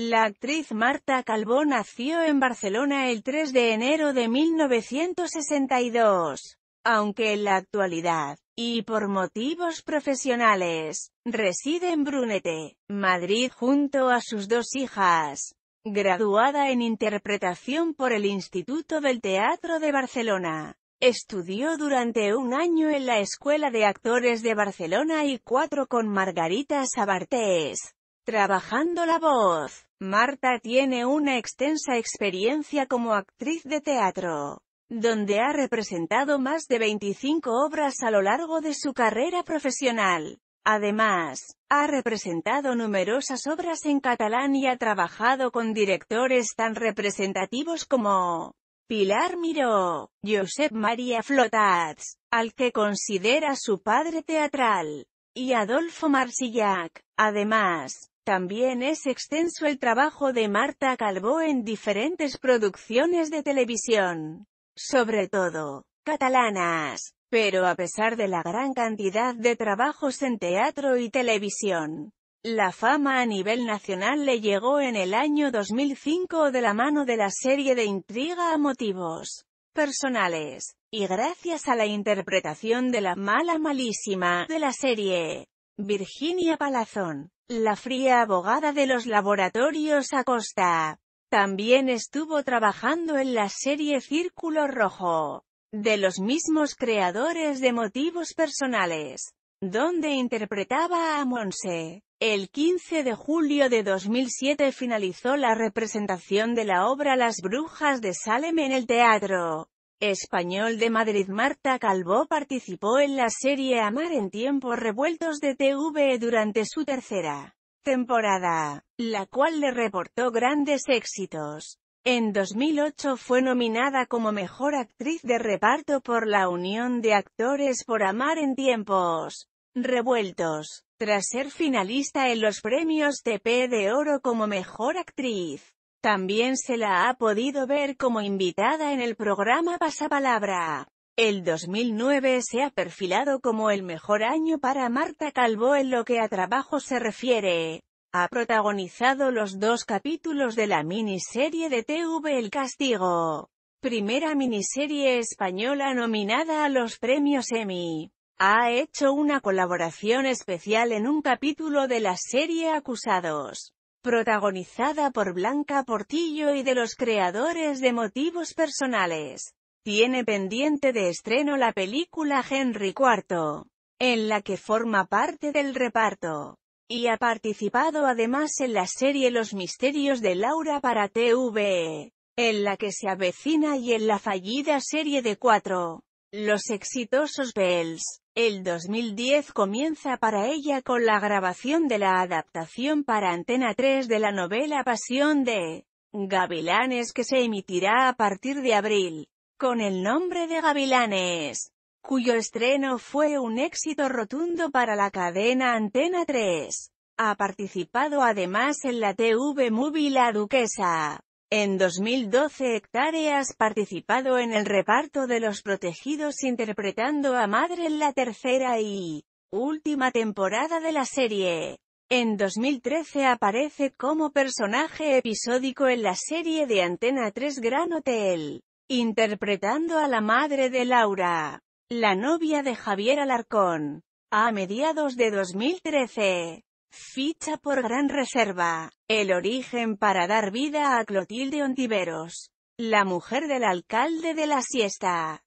La actriz Marta Calvo nació en Barcelona el 3 de enero de 1962, aunque en la actualidad, y por motivos profesionales, reside en Brunete, Madrid junto a sus dos hijas. Graduada en interpretación por el Instituto del Teatro de Barcelona, estudió durante un año en la Escuela de Actores de Barcelona y cuatro con Margarita Sabartés, trabajando la voz. Marta tiene una extensa experiencia como actriz de teatro, donde ha representado más de 25 obras a lo largo de su carrera profesional. Además, ha representado numerosas obras en catalán y ha trabajado con directores tan representativos como Pilar Miró, Josep María Flotats, al que considera su padre teatral, y Adolfo Marsillac. Además, también es extenso el trabajo de Marta Calvo en diferentes producciones de televisión, sobre todo, catalanas. Pero a pesar de la gran cantidad de trabajos en teatro y televisión, la fama a nivel nacional le llegó en el año 2005 de la mano de la serie de intriga a motivos personales, y gracias a la interpretación de la mala malísima de la serie, Virginia Palazón. La fría abogada de los laboratorios Acosta. También estuvo trabajando en la serie Círculo Rojo, de los mismos creadores de motivos personales, donde interpretaba a Monse. El 15 de julio de 2007 finalizó la representación de la obra Las Brujas de Salem en el teatro. Español de Madrid Marta Calvo participó en la serie Amar en tiempos revueltos de TV durante su tercera temporada, la cual le reportó grandes éxitos. En 2008 fue nominada como Mejor Actriz de Reparto por la Unión de Actores por Amar en tiempos revueltos, tras ser finalista en los premios TP de Oro como Mejor Actriz. También se la ha podido ver como invitada en el programa Pasapalabra. El 2009 se ha perfilado como el mejor año para Marta Calvo en lo que a trabajo se refiere. Ha protagonizado los dos capítulos de la miniserie de TV El Castigo, primera miniserie española nominada a los premios Emmy. Ha hecho una colaboración especial en un capítulo de la serie Acusados protagonizada por Blanca Portillo y de los creadores de Motivos Personales. Tiene pendiente de estreno la película Henry IV, en la que forma parte del reparto, y ha participado además en la serie Los Misterios de Laura para TV, en la que se avecina y en la fallida serie de cuatro. Los exitosos Bells. El 2010 comienza para ella con la grabación de la adaptación para Antena 3 de la novela Pasión de Gavilanes que se emitirá a partir de abril, con el nombre de Gavilanes, cuyo estreno fue un éxito rotundo para la cadena Antena 3. Ha participado además en la TV Movie La Duquesa. En 2012 hectáreas participado en el reparto de los protegidos interpretando a madre en la tercera y última temporada de la serie. En 2013 aparece como personaje episódico en la serie de Antena 3 Gran Hotel, interpretando a la madre de Laura, la novia de Javier Alarcón. A mediados de 2013, Ficha por Gran Reserva. El origen para dar vida a Clotilde Ontiveros, la mujer del alcalde de la siesta.